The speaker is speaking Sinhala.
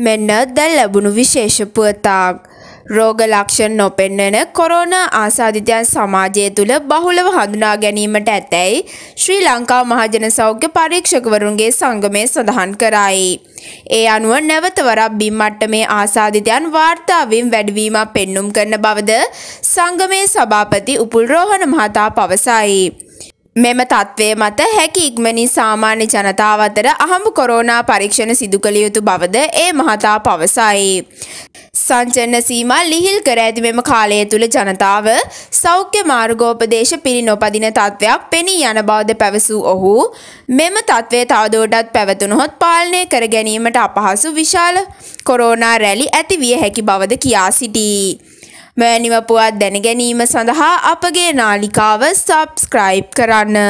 මෙන්න දැන් ලැබුණු විශේෂ පුවතක්. රෝග ලක්ෂණ නොපෙන්නන කොරෝනා ආසාධිතයන් සමාජය තුළ බහුලව හඳුනා ගැනීමට ඇතැයි ශ්‍රී ලංකා මහජන සෞඛ්‍ය පරීක්ෂකවරුන්ගේ සංගමය සඳහන් කරයි. ඒ අනුව නැවතවරක් බිම් මට්ටමේ ආසාධිතයන් වාර්තාවින් වැඩිවීමක් පෙන්눔 කරන බවද සංගමේ සභාපති උපුල් රෝහණ මහතා පවසයි. මෙම තත්ත්වය මත හැකි ඉක්මනින් සාමාන්‍ය ජනතාව අතර අහඹු කොරෝනා පරීක්ෂණ සිදු කළ යුතු බවද ඒ මහතා පවසයි. සංචන්න සීමා ලිහිල් කර ඇති මෙම කාලය තුළ ජනතාව සෞඛ්‍ය මාර්ගෝපදේශ පිරි නොපදින තත්ත්වයක් පෙනී යන බවද පැවසූ ඔහු මෙම තත්ත්වය තවදෝටත් පැවතුනහොත් පාලනය කර ගැනීමට අපහසු විශාල කොරෝනා රැලි ඇති විය හැකි බවද කියා සිටී. මෙවැනිව පුවත් දැනගැනීම සඳහා අපගේ නාලිකාව සබස්ක්‍රයිබ් කරන්න.